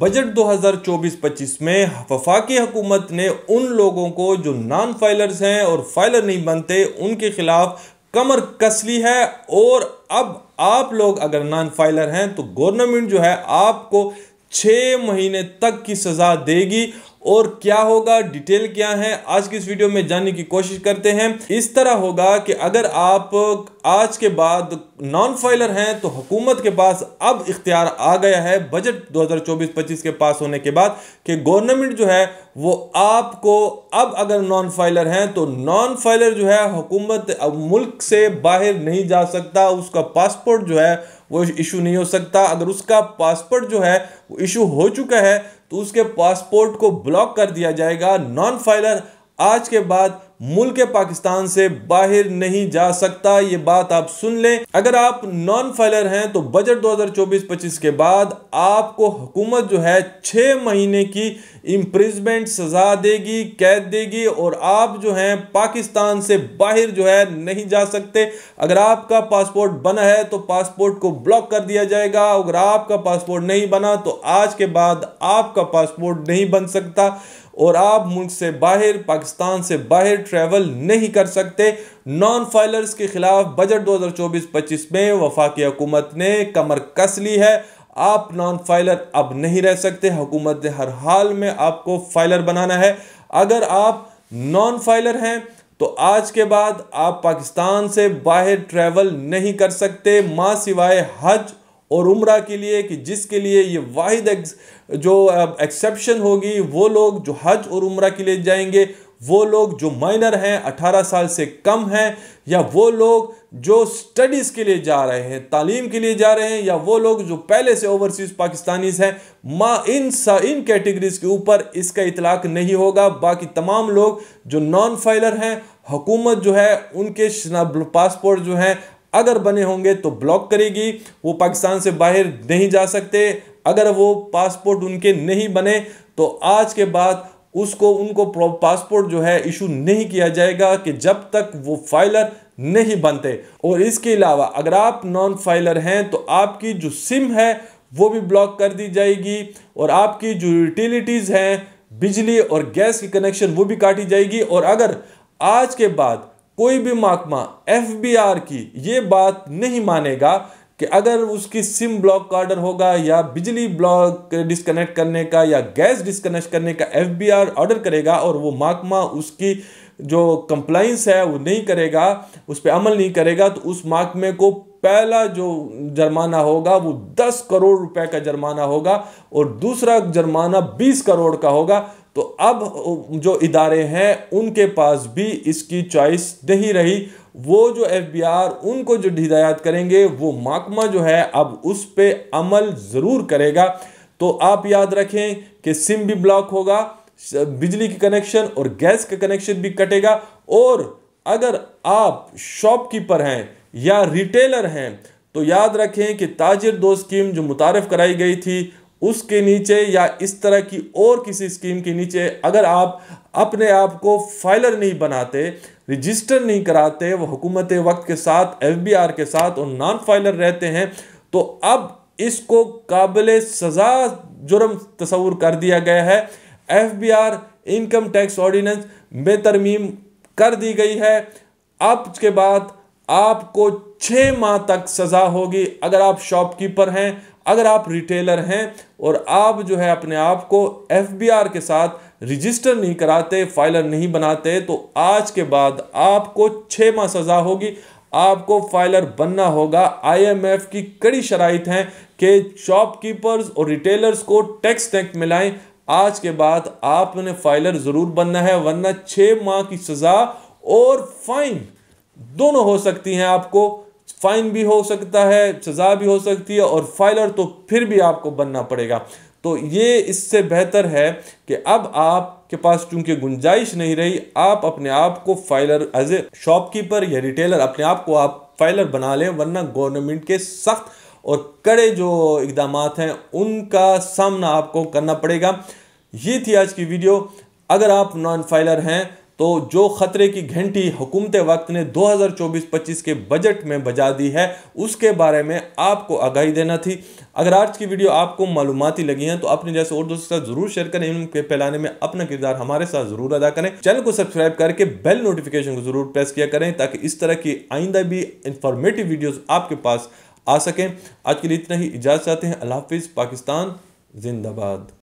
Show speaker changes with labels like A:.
A: budget 2024-25 में वफाकी हुकूमत ने उन लोगों को जो नॉन फाइलर्स हैं और फाइलर नहीं बनते उनके खिलाफ कमर कस ली है और अब आप लोग अगर नॉन फाइलर हैं तो गवर्नमेंट जो है आपको छः महीने तक की सज़ा देगी और क्या होगा डिटेल क्या है आज की इस वीडियो में जानने की कोशिश करते हैं इस तरह होगा कि अगर आप आज के बाद नॉन फाइलर हैं तो हुकूमत के पास अब इख्तियार आ गया है बजट 2024-25 के पास होने के बाद कि गवर्नमेंट जो है वो आपको अब अगर नॉन फाइलर हैं तो नॉन फाइलर जो है हुकूमत अब मुल्क से बाहर नहीं जा सकता उसका पासपोर्ट जो है वो इशू नहीं हो सकता अगर उसका पासपोर्ट जो है वो इशू हो चुका है तो उसके पासपोर्ट को ब्लॉक कर दिया जाएगा नॉन फाइलर आज के बाद मुल्क पाकिस्तान से बाहर नहीं जा सकता ये बात आप सुन लें अगर आप नॉन फाइलर हैं तो बजट 2024-25 के बाद आपको हुकूमत जो है छः महीने की इम्प्रिजमेंट सजा देगी कैद देगी और आप जो हैं पाकिस्तान से बाहर जो है नहीं जा सकते अगर आपका पासपोर्ट बना है तो पासपोर्ट को ब्लॉक कर दिया जाएगा अगर आपका पासपोर्ट नहीं बना तो आज के बाद आपका पासपोर्ट नहीं बन सकता और आप मुल्क से बाहर पाकिस्तान से बाहर ट्रैवल नहीं कर सकते नॉन फाइलर्स के खिलाफ बजट 2024-25 में वफाकी हुकूमत ने कमर कस ली है आप नॉन फाइलर अब नहीं रह सकते हुकूमत ने हर हाल में आपको फाइलर बनाना है अगर आप नॉन फाइलर हैं तो आज के बाद आप पाकिस्तान से बाहर ट्रैवल नहीं कर सकते माँ सिवाय हज और उम्र के लिए कि जिसके लिए ये वाहिद जो एक्सेप्शन होगी वो लोग जो हज और उम्र के लिए जाएंगे वो लोग जो माइनर हैं 18 साल से कम हैं या वो लोग जो स्टडीज़ के लिए जा रहे हैं तालीम के लिए जा रहे हैं या वो लोग जो पहले से ओवरसीज़ पाकिस्तानीज़ हैं माँ इन सा इन कैटेगरीज़ के ऊपर इसका इतलाक नहीं होगा बाकी तमाम लोग जो नॉन फाइलर हैं हुकूमत जो है उनके पासपोर्ट जो हैं अगर बने होंगे तो ब्लॉक करेगी वो पाकिस्तान से बाहर नहीं जा सकते अगर वो पासपोर्ट उनके नहीं बने तो आज के बाद उसको उनको पासपोर्ट जो है इशू नहीं किया जाएगा कि जब तक वो फाइलर नहीं बनते और इसके अलावा अगर आप नॉन फाइलर हैं तो आपकी जो सिम है वो भी ब्लॉक कर दी जाएगी और आपकी जो यूटिलिटीज़ हैं बिजली और गैस की कनेक्शन वो भी काटी जाएगी और अगर आज के बाद कोई भी महकमा एफ की ये बात नहीं मानेगा कि अगर उसकी सिम ब्लॉक का ऑर्डर होगा या बिजली ब्लॉक डिस्कनेक्ट करने का या गैस डिस्कनेक्ट करने का एफ ऑर्डर करेगा और वो महकमा उसकी जो कंप्लाइंस है वो नहीं करेगा उस पर अमल नहीं करेगा तो उस महकमे को पहला जो जुर्माना होगा वो दस करोड़ रुपए का जुर्माना होगा और दूसरा जुर्माना बीस करोड़ का होगा तो अब जो इदारे हैं उनके पास भी इसकी चॉइस नहीं रही वो जो एफ बी आर उनको जो हिदायत करेंगे वो माकमा जो है अब उस पर अमल ज़रूर करेगा तो आप याद रखें कि सिम भी ब्लॉक होगा बिजली की कनेक्शन और गैस का कनेक्शन भी कटेगा और अगर आप शॉपकीपर हैं या रिटेलर हैं तो याद रखें कि ताजिर दो स्कीम जो मुतारफ़ कराई गई थी उसके नीचे या इस तरह की और किसी स्कीम के नीचे अगर आप अपने आप को फाइलर नहीं बनाते रजिस्टर नहीं कराते वो हुकूमत वक्त के साथ एफ के साथ और नॉन फाइलर रहते हैं तो अब इसको काबिल सज़ा जुर्म तस्वूर कर दिया गया है एफ इनकम टैक्स ऑर्डिनेंस में तरमीम कर दी गई है अब के बाद आपको छः माह तक सज़ा होगी अगर आप शॉपकीपर हैं अगर आप रिटेलर हैं और आप जो है अपने आप को एफ के साथ रजिस्टर नहीं कराते फाइलर नहीं बनाते तो आज के बाद आपको छः माह सज़ा होगी आपको फाइलर बनना होगा आईएमएफ की कड़ी शराइत हैं कि शॉपकीपर्स और रिटेलर्स को टैक्स टैक्स मिलाएं आज के बाद आपने फाइलर ज़रूर बनना है वरना छः माह की सज़ा और फाइन दोनों हो सकती हैं आपको फाइन भी हो सकता है सज़ा भी हो सकती है और फाइलर तो फिर भी आपको बनना पड़ेगा तो ये इससे बेहतर है कि अब आपके पास चूंकि गुंजाइश नहीं रही आप अपने आप को फाइलर एज ए शॉपकीपर या रिटेलर अपने आप को आप फाइलर बना लें वरना गवर्नमेंट के सख्त और कड़े जो इकदाम हैं उनका सामना आपको करना पड़ेगा ये थी आज की वीडियो अगर आप नॉन फाइलर हैं तो जो ख़तरे की घंटी हुकूमत वक्त ने 2024-25 के बजट में बजा दी है उसके बारे में आपको आगाही देना थी अगर आज की वीडियो आपको मालूमती लगी है तो अपने जैसे और दोस्तों के साथ जरूर शेयर करें इनके फैलाने में अपना किरदार हमारे साथ जरूर अदा करें चैनल को सब्सक्राइब करके बेल नोटिफिकेशन को जरूर प्रेस किया करें ताकि इस तरह की आइंदा भी इंफॉर्मेटिव वीडियोज़ आपके पास आ सकें आज के लिए इतना ही इजाज़त चाहते हैं अल्लाफ़ पाकिस्तान जिंदाबाद